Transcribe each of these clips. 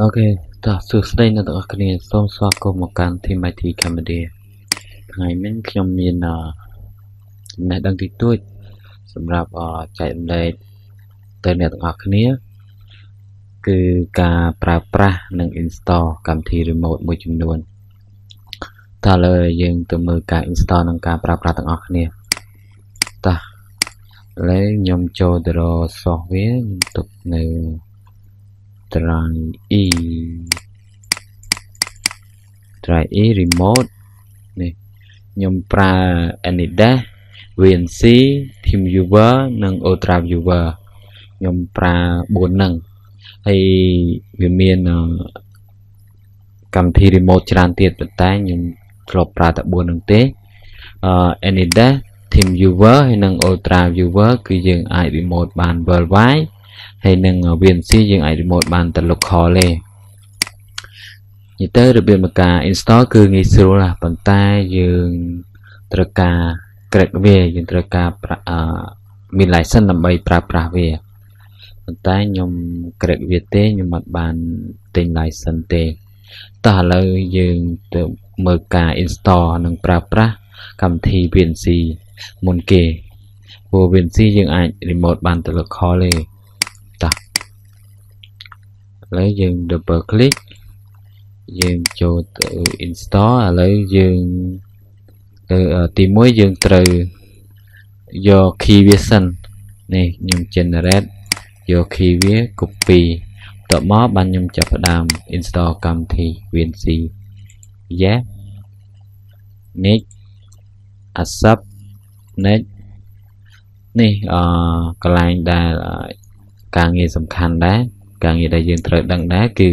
អូខេតោះសួស្តីអ្នកទាំងអស់គ្នាសូមស្វាគមន៍មកកាន់ Team IT Cambodia ថ្ងៃនេះខ្ញុំមានចំណេះដឹងតិចតួចសម្រាប់ចែករំលែកទៅអ្នកទាំងអស់គ្នាគឺការប្រើប្រាស់និង install កម្មវិធី remote មួយចំនួនតើឥឡូវយើងទៅមើលការ install និងការប្រើប្រាស់ទាំងអស់គ្នាតោះឥឡូវខ្ញុំចូលទៅរក software ខ្ញុំទុកនៅ try e try e remote នេះខ្ញុំប្រើ Anydesk VNC TeamViewer និង UltraViewer ខ្ញុំប្រើ4ហ្នឹងហើយវាមានកម្មវិធី remote ច្រើនទៀតប៉ុន្តែខ្ញុំធ្លាប់ប្រើតែ4ហ្នឹងទេអឺ Anydesk TeamViewer ហើយនិង UltraViewer គឺយើងអាច remote បាន worldwide ហើយនឹង VNC យើងអាច remote បានតែ local ទេនិយាយទៅរបៀបនៃការ install គឺងាយស្រួលណាស់ប៉ុន្តែយើងត្រូវការ crack វាយើងត្រូវការមាន license ដើម្បីប្រើប្រាស់វាប៉ុន្តែខ្ញុំ crack វាទេខ្ញុំអត់បានទិញ license ទេតោះឥឡូវយើងទៅមើលការ install និងប្រើប្រាស់កម្មវិធី VNC មុនគេព្រោះ VNC យើងអាច remote បានទៅ local ទេឥឡូវយើង double click យើងចូលទៅ install ឥឡូវយើងទី1យើងត្រូវយក key វាសិននេះខ្ញុំ generate យក key វា copy តមកបានខ្ញុំចាប់ផ្ដើម install កម្មវិធី VNC yeah next accept next នេះអកន្លែងដែលការងារសំខាន់ដែរការងារដែលយើងត្រូវដឹងដែរគឺ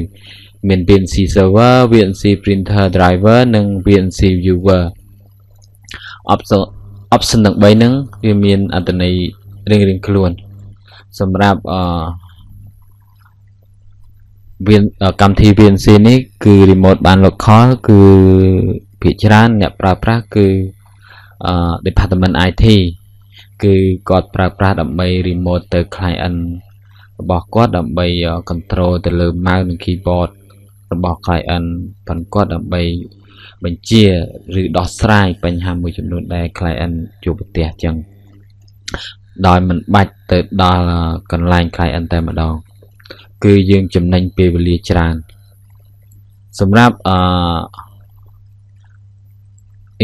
មាន VNC server, VNC printer driver និង VNC viewer option option ទាំង3ហ្នឹងវាមានអត្ថន័យរៀងៗខ្លួន សម្រាប់អវាកម្មវិធី VNC នេះគឺ remote បាន local គឺភាគច្រើនអ្នកប្រើប្រាស់គឺអឺ department IT គឺគាត់ប្រើប្រាស់ដើម្បី remote ទៅ client របស់គាត់ដើម្បី control ទៅលើ mouse និង keyboard របស់ client ប៉ុន្តែគាត់ដើម្បីបញ្ជាឬដោះស្រាយបញ្ហាមួយចំនួនដែល client ជួបប្រទះចឹងដោយមិនបាច់ទៅដល់កន្លែង client តែម្ដងគឺយើងចំណេញពេលវេលាច្រើន សម្រាប់អឺ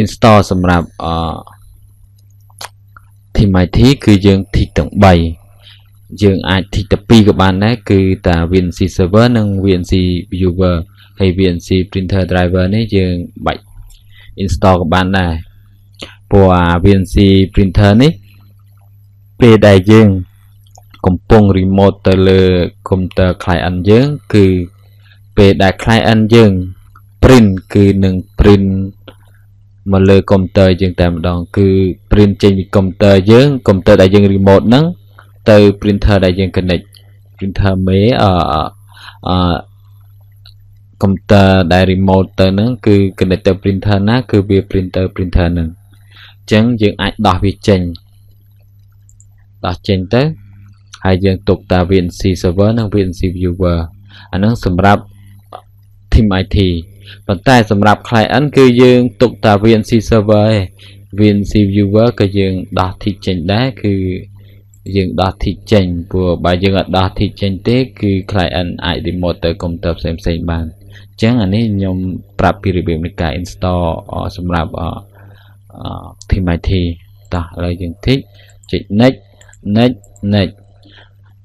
install សម្រាប់អឺ TMIT គឺយើងធីកទាំង3យើងអាចធីកតែ2ក៏បានដែរគឺតា VNC server និង VNC viewer ហើយ VNC printer driver នេះយើងបាច់ install ក៏បានដែរព្រោះអា VNC printer នេះពេលដែលយើងកំពុង remote ទៅលើ computer client យើងគឺពេលដែល client យើង print គឺនឹង print មកលើ computer យើងតែម្ដង គឺ print ចេញពី computer យើង computer ដែលយើង remote ហ្នឹងទៅ printer ដែលយើង connect printer មេអអ computer ដែល remote ទៅហ្នឹង គឺ connect ទៅ printer ណាគឺវា printer printer ហ្នឹងអញ្ចឹងយើងអាចដោះវាចេញដោះចេញទៅហើយយើងទុកតា VNC server និង VNC viewer អាហ្នឹងសម្រាប់ team IT ប៉ុន្តែសម្រាប់ client គឺយើងទុកតា VNC server ឯង VNC viewer ក៏យើងដោះ tick ចេញដែរគឺយើងដោះធីចេញព្រោះបើយើងអត់ដោះធីចេញទេគឺ client អាច remote ទៅ computer ផ្សេងផ្សេងបានអញ្ចឹងអានេះខ្ញុំប្រាប់ពីរបៀបនៃការ install សម្រាប់ TMT តោះឥឡូវយើងធីចុច next next next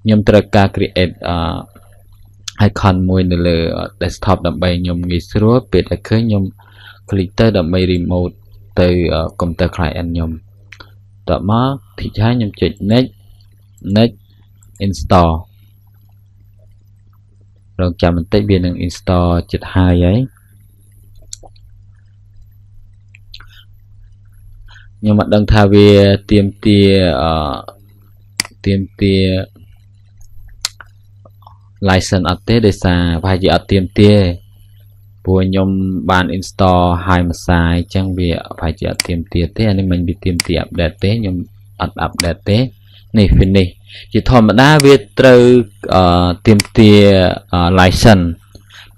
ខ្ញុំត្រូវការ create icon មួយនៅលើ desktop ដើម្បីខ្ញុំងាយស្រួលពេលដែលឃើញខ្ញុំ click ទៅដើម្បី remote ទៅ computer client ខ្ញុំតមកធីចហើយខ្ញុំចុច next next install រងចាំបន្តិចវានឹង install ចិត្តហើយហើយខ្ញុំមិនដឹងថាវាទៀមទាអទៀមទា license អត់ទេដោយសារប្រហែលជាអត់ទៀមទាព្រោះខ្ញុំបាន install ហើយមួយសាយអញ្ចឹងវាប្រហែលជាអត់ទៀមទាទេអានេះមិនវាទៀមទា update ទេខ្ញុំអត់ update ទេនេះ finish ជាធម្មតាវាត្រូវទៀមទា license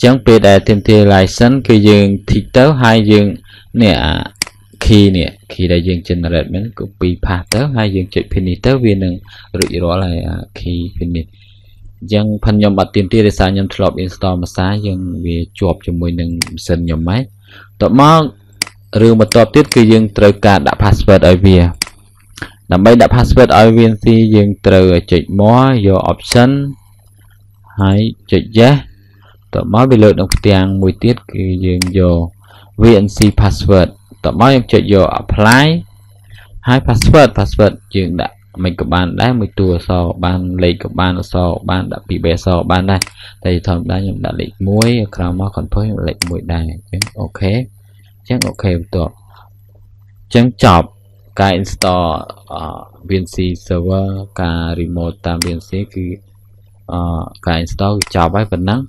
អញ្ចឹងពេលដែលទៀមទា license គឺយើង tick ទៅហើយយើងនេះអា key នេះ key ដែលយើង generate មាន copy path ទៅហើយយើងចុច finish ទៅវានឹងរួចរាល់ហើយអា key finish អញ្ចឹងផិនខ្ញុំបាត់ទៀមទាដោយសារខ្ញុំធ្លាប់ install មួយសារយើងវាជាប់ជាមួយនឹងម៉ាស៊ីនខ្ញុំហើយតបមករឿងបន្ទាប់ទៀតគឺយើងត្រូវការដាក់ password ឲ្យវាដើម្បីដាក់ password ឲ្យ VNC យើងត្រូវចុចមកយក option ហើយចុច yes តមកវាលើកនឹងផ្ទាំងមួយទៀតគឺយើងយក VNC password តមកយើងចុចយក apply ហើយ password password យើងដាក់មិនក៏បានដែរមួយតួអក្សរបានលេខក៏បានអក្សរបានដាក់ពីរបីអក្សរបានដែរតែធម្មតាខ្ញុំដាក់លេខ1ក្រោយមក confirm លេខ1ដែរអញ្ចឹងអូខេអញ្ចឹងអូខេបន្ទាប់អញ្ចឹងចប់ការ install VNC server ការ remote តាម VNC គឺការ install ចប់ហើយប៉ុណ្ណឹង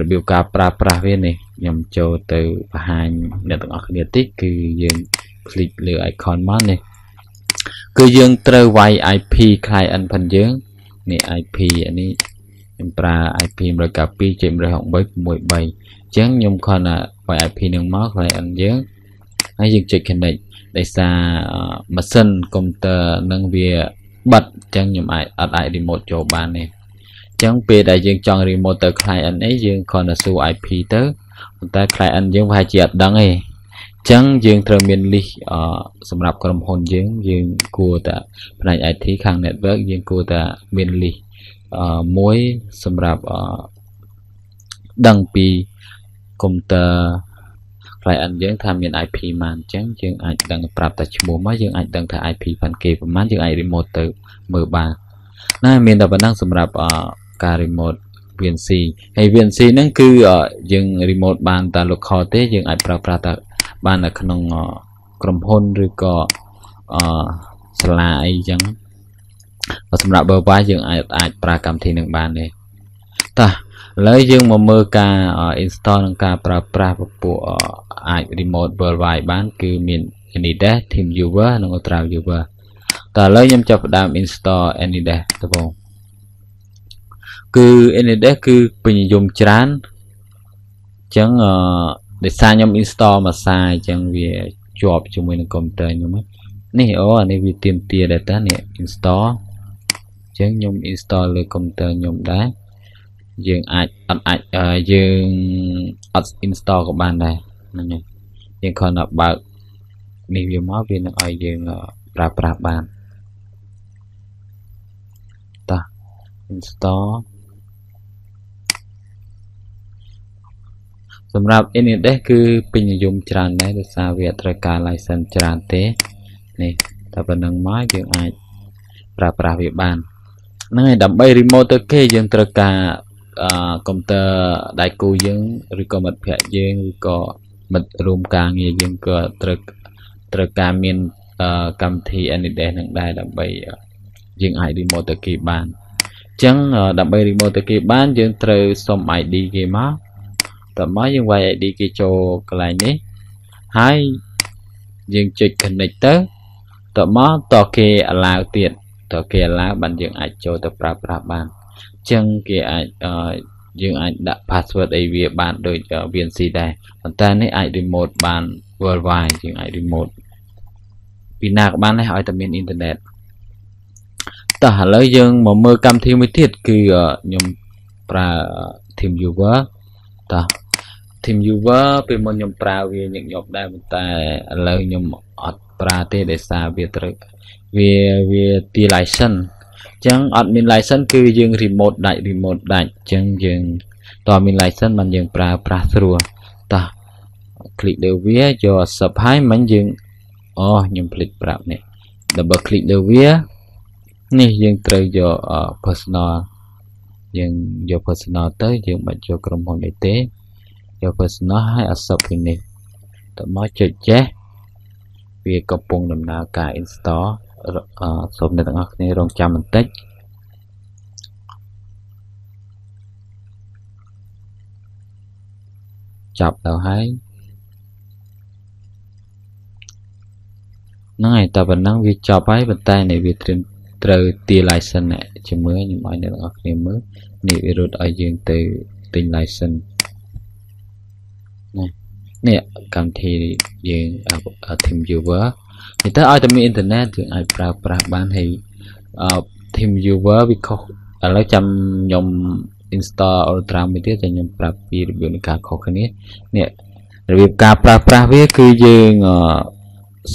របៀបការប្រើប្រាស់វានេះខ្ញុំចូលទៅបង្ហាញអ្នកទាំងអស់គ្នាតិចគឺយើង click លើ icon មកនេះគឺយើងត្រូវវាយ IP client ផងយើងនេះ IP អានេះខ្ញុំប្រើ IP 192.168.63អញ្ចឹងខ្ញុំខនវាយ IP នឹងមក client យើងហើយយើងចុច connect ដោយសារម៉ាស៊ីនកុំព្យូទ័រនឹងវាបិទអញ្ចឹងខ្ញុំអាចអត់អាចរីម៉ូតចូលបានទេអញ្ចឹងពេលដែលយើងចង់រីម៉ូតទៅ client នេះយើងគ្រាន់តែសួរ IP ទៅប៉ុន្តែ client យើងប្រហែលជាអត់ដឹងទេអញ្ចឹងយើងត្រូវមាន list សម្រាប់ក្រុមហ៊ុនយើងយើងគួរតែផ្នែក IT ខាង network យើងគួរតែមាន list មួយសម្រាប់ដឹងពីកុំព្យូទ័រ client យើងថាមាន IP ប៉ុន្មានអញ្ចឹងយើងអាចដឹងប្រាប់តែឈ្មោះមកយើងអាចដឹងថា IP ប៉ុន្មានគេប៉ុន្មានយើងអាច remote ទៅមើលបានណាមានតែប៉ុណ្ណឹងសម្រាប់ការ remote VNC ហើយ VNC ហ្នឹងគឺយើង remote បានតែ local ទេយើងអាចប្រើប្រាស់តែបាននៅក្នុងក្រុមហ៊ុនឬក៏អសាលាអីចឹងសម្រាប់បើវ៉ាយើងអាចអាចប្រើកម្មវិធីនឹងបានទេតាឥឡូវយើងមកមើលការ install និងការប្រើប្រាស់ពពួកអាច remote worldwide បានគឺមាន AnyDesk TeamViewer និង UltraViewer តើឥឡូវខ្ញុំចាប់ផ្ដើម install AnyDesk តើបងគឺ AnyDesk គឺពេញនិយមច្រើនអញ្ចឹងអឺដោយសារខ្ញុំ install មួយសាយអញ្ចឹងវាជាប់ជាមួយនឹង computer ខ្ញុំនេះអូអានេះវាទៀមទាដែរតានេះ install អញ្ចឹងខ្ញុំ install លើ computer ខ្ញុំដែរយើងអាចអត់អាចយើងអត់ install ក៏បានដែរហ្នឹងយើងគ្រាន់តែបើកនេះវាមកវានឹងឲ្យយើងប្រើប្រាស់បានតា install សម្រាប់ Index គឺពេញនិយមច្រើនដែរដោយសារវាត្រូវការ license ច្រើនទេនេះតែប៉ុណ្្នឹងមកយើងអាចប្រើប្រាស់វាបានហ្នឹងហើយដើម្បី remote ទៅគេយើងត្រូវការអឺកុំព្យូទ័រដៃគូយើងឬក៏មិត្តភ័ក្តិយើងឬក៏មិត្តរួមការងារយើងក៏ត្រូវត្រូវការមានអឺកម្មវិធី Anydesk នឹងដែរដើម្បីយើងអាច remote ទៅគេបានអញ្ចឹងដើម្បី remote ទៅគេបានយើងត្រូវសុំ ID គេមកតោះមកយើងវាយ ID គេចូលកន្លែងនេះហើយយើងចុច connect ទៅតោះមកតោះគេ allow ទៀតតោះគេ allow បានយើងអាចចូលទៅប្រើប្រាស់បានចឹងគេអាចយើងអាចដាក់ password អីវាបានដូច VNC ដែរប៉ុន្តែនេះអាច remote បាន worldwide យើងអាច remote ពីណាក៏បានដែរឲ្យតែមានអ៊ីនធឺណិតតោះឥឡូវយើងមកមើលកម្មវិធីមួយទៀតគឺខ្ញុំប្រើ TeamViewer តោះ TeamViewer ពេលមុនខ្ញុំប្រើវាញឹកញាប់ដែរប៉ុន្តែឥឡូវខ្ញុំអត់ប្រើទេដោយសារវាត្រូវវាវាទី license ចឹងអត់មាន license គឺយើង remote ដាច់ remote ដាច់ចឹងយើងតើមាន license មិនយើងប្រើប្រាស់ស្រួលតោះ click លើវាយកសັບហើយមិនយើងអូខ្ញុំភ្លេចប្រាប់នេះ double click លើវានេះយើងត្រូវយក personal យើងយក personal ទៅយើងមិនយកក្រុមហ៊ុននេះទេយក personal ហើយអសុបពីនេះតមកចុចចេះវាកំពុងដំណើរការ install សូមអ្នកទាំងអស់គ្នារងចាំបន្តិចចាប់ដល់ហើយហ្នឹងហើយតែប៉ុណ្ណឹងវាចប់ហើយប៉ុន្តែនេះវាត្រៀមត្រូវទា license ជាមួយខ្ញុំឲ្យអ្នកទាំងអស់គ្នាមើលនេះវារត់ឲ្យយើងទៅទិញ license នេះកម្មវិធីយើង team viewer និយាយទៅឲ្យតែមានអ៊ីនធឺណិតយើងអាចប្រើប្រាស់បានហើយអឺ team viewer វាខុសឥឡូវចាំខ្ញុំ install ultra មួយទៀតចាំខ្ញុំប្រាប់ពីរបៀបនៃការខុសគ្នានេះរបៀបការប្រើប្រាស់វាគឺយើង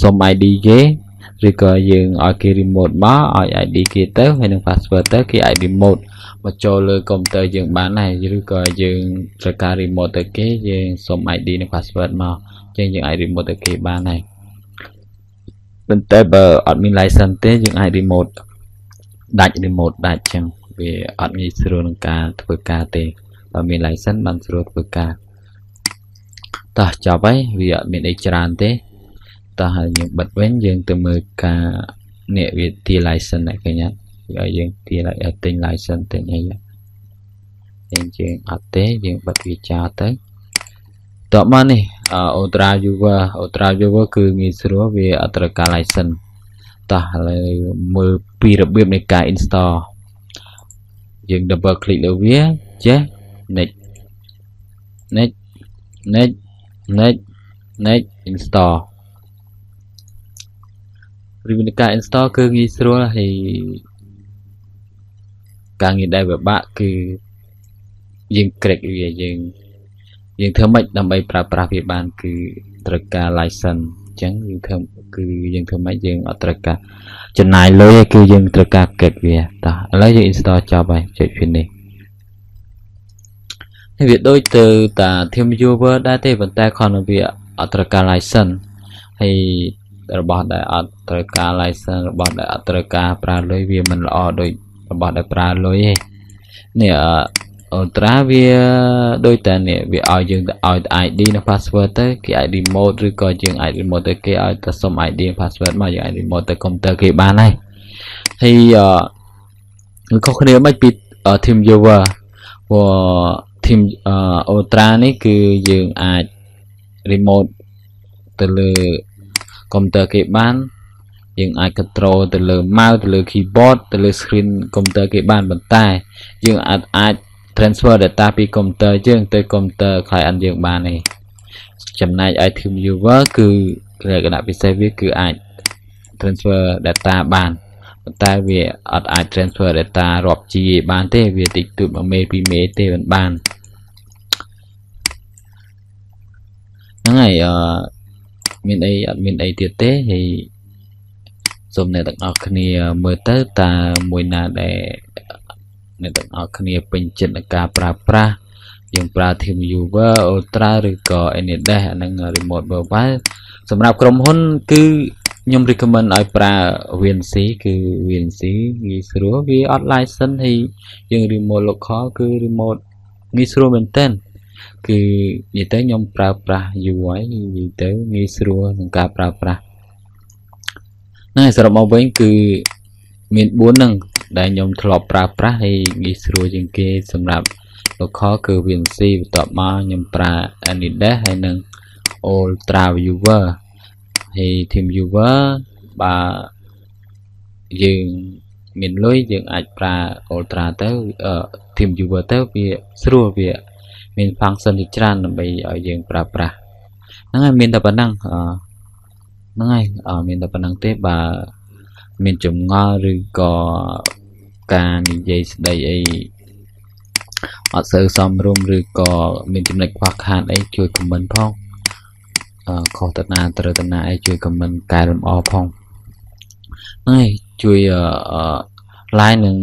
សុំ ID គេឬក៏យើងឲ្យគេ remote មកឲ្យ ID គេទៅហើយនឹង password ទៅគេ ID remote មកចូលលើកុំព្យូទ័រយើងបានហើយឬក៏យើងត្រូវការ remote ទៅគេយើងសុំ ID និង password មកអញ្ចឹងយើងអាច remote ទៅគេ បានហើយប៉ុន្តែបើអត់មាន license ទេយើងអាច remote ដាច់ remote ដាច់ចឹងវាអត់ងាយស្រួលក្នុងការធ្វើការទេបើមាន license បានស្រួលធ្វើការតោះចប់ហើយវាអត់មានអីច្រើនទេតោះហើយយើងបិទវិញយើងទៅមើលការអ្នកវាទា license អ្នកកញ្ញាវាឲ្យយើងទាឲ្យទិញ license ទិញអីយើងយើងអត់ទេយើងបិទវាចោលទៅតបមកនេះ Ultra Viewer Ultra Viewer គឺងាយស្រួលវាអត់ត្រូវការ license តោះឥឡូវមើលពីរបៀបនៃការ install យើង double click លើវាចេះ next next next next next install របៀបនៃការ install គឺងាយស្រួលហើយការងារដែលពិបាកគឺយើង click វាយើងយើងធ្វើម៉េចដើម្បីប្រើប្រាស់វាបាន គឺត្រូវការ license អញ្ចឹងយើងធ្វើគឺយើងធ្វើម៉េចយើងអត់ត្រូវការចំណាយលុយគឺយើងត្រូវការកេតវាតោះឥឡូវយើង install ចប់ហើយចុច finish នេះវាដូចទៅ តា theme viewer ដែរទេប៉ុន្តែខនវាអត់ត្រូវការ license ហើយរបស់ ដែលអត់ត្រូវការ license របស់ដែលអត់ត្រូវការប្រើលុយវាមិនល្អដូចរបស់ ដែលប្រើលុយទេនេះអឺ ultra វាដូចតែនេះវាឲ្យយើងឲ្យ ID និង password ទៅគេអាច remote ឬក៏យើងអាច remote ទៅគេឲ្យតែសុំ ID និង password មកយើងអាច remote ទៅ computer គេបានហើយហើយអឺខុសគ្នាមិនពី team viewer ព្រោះ team ultra នេះគឺយើងអាច remote ទៅលើ computer គេបាន យើង អាច control ទៅលើ mouse ទៅលើ keyboard ទៅលើ screen computer គេបានប៉ុន្តែ យើងអាចអាច transfer data ពី computer យើងទៅ computer client យើងបានទេចំណែក item viewer គឺលក្ខណៈពិសេសវាគឺអាច transfer data បានប៉ុន្តែវាអត់អាច transfer data រាប់ជាបានទេវាតិចតួច1មេ2មេទេមិនបានហ្នឹងហើយអឺមានអីអត់មានអីទៀតទេហើយសូមអ្នកទាំងអស់គ្នាមើលទៅតើមួយណាដែលអ្នកទាំងអស់គ្នាពេញចិត្តនឹងការប្រើប្រាស់យើងប្រើ TeamViewer Ultra ឬក៏ Anydesk អានឹង Remote Mobile សម្រាប់ក្រុមហ៊ុនគឺខ្ញុំ recommend ឲ្យប្រើ VNC គឺ VNC ងាយស្រួលវាអត់ license ហើយយើង remote local គឺ remote ងាយស្រួលមែនទែនគឺនិយាយទៅខ្ញុំប្រើប្រាស់យូរហើយនិយាយទៅងាយស្រួលក្នុងការប្រើប្រាស់ហ្នឹងហើយសរុបមកវិញគឺមាន4ហ្នឹងដែលខ្ញុំធ្លាប់ប្រើប្រាស់ហើយងាយស្រួលជាងគេសម្រាប់ local គឺ VNC បន្ទាប់មកខ្ញុំប្រើ Anides ហើយនិង Ultra Viewer ហើយ Team Viewer បើយើងមានលុយយើងអាចប្រើ Ultra ទៅ Team Viewer ទៅវាស្រួលវាមាន function ជាច្រើនដើម្បីឲ្យយើងប្រើប្រាស់ហ្នឹងហើយមានតែប៉ុណ្ណឹងហ្នឹងហើយមានតែប៉ុណ្ណឹងទេបើមានចងល់ឬក៏ការនិយាយស្ដីអីអត់សូវសមរម្យឬក៏មានចំណុចខ្វះខាតអីជួយ comment ផងអឺខុសតាណាត្រូវតាណាអីជួយ comment កែលម្អផងហើយជួយអឺ like និង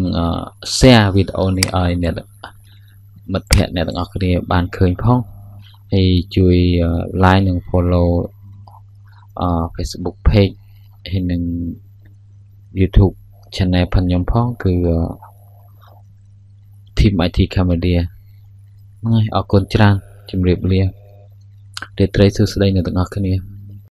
share វីដេអូនេះឲ្យអ្នកមិត្តភ័ក្តិអ្នកទាំងអស់គ្នាបានឃើញផងហើយជួយ like និង follow អឺ Facebook page ហើយនឹង YouTube channel ផងខ្ញុំផងគឺធីម IT Cambodia ហ្នឹងហើយអរគុណច្រើនជម្រាបលារាត្រីសួស្តីអ្នកទាំងអស់គ្នា